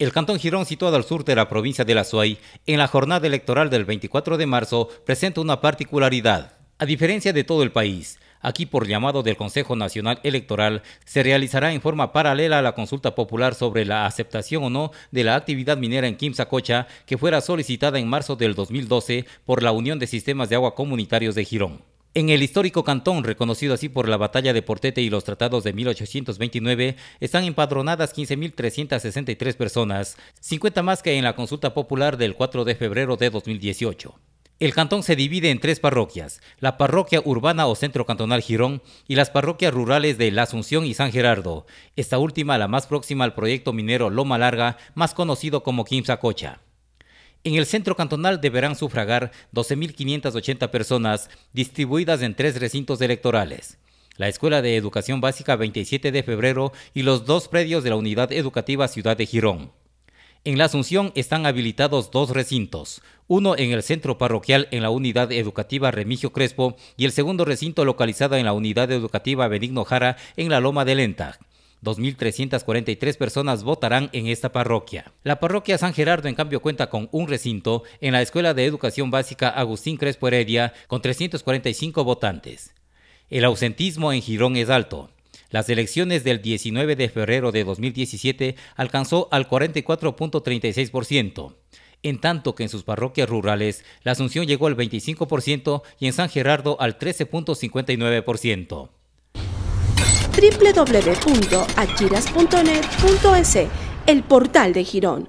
El Cantón Girón, situado al sur de la provincia de La Suay, en la jornada electoral del 24 de marzo, presenta una particularidad. A diferencia de todo el país, aquí por llamado del Consejo Nacional Electoral, se realizará en forma paralela a la consulta popular sobre la aceptación o no de la actividad minera en Quimsacocha, que fuera solicitada en marzo del 2012 por la Unión de Sistemas de Agua Comunitarios de Girón. En el histórico cantón, reconocido así por la batalla de Portete y los tratados de 1829, están empadronadas 15.363 personas, 50 más que en la consulta popular del 4 de febrero de 2018. El cantón se divide en tres parroquias, la parroquia urbana o centro cantonal Girón y las parroquias rurales de La Asunción y San Gerardo, esta última la más próxima al proyecto minero Loma Larga, más conocido como Quimsacocha. En el centro cantonal deberán sufragar 12.580 personas distribuidas en tres recintos electorales. La Escuela de Educación Básica 27 de febrero y los dos predios de la Unidad Educativa Ciudad de Girón. En la Asunción están habilitados dos recintos, uno en el centro parroquial en la unidad educativa Remigio Crespo y el segundo recinto localizado en la unidad educativa Benigno Jara en la Loma de Lenta. 2.343 personas votarán en esta parroquia. La parroquia San Gerardo, en cambio, cuenta con un recinto en la Escuela de Educación Básica Agustín Crespo Heredia, con 345 votantes. El ausentismo en Girón es alto. Las elecciones del 19 de febrero de 2017 alcanzó al 44.36%, en tanto que en sus parroquias rurales la Asunción llegó al 25% y en San Gerardo al 13.59% www.achiras.net.es, el portal de Girón.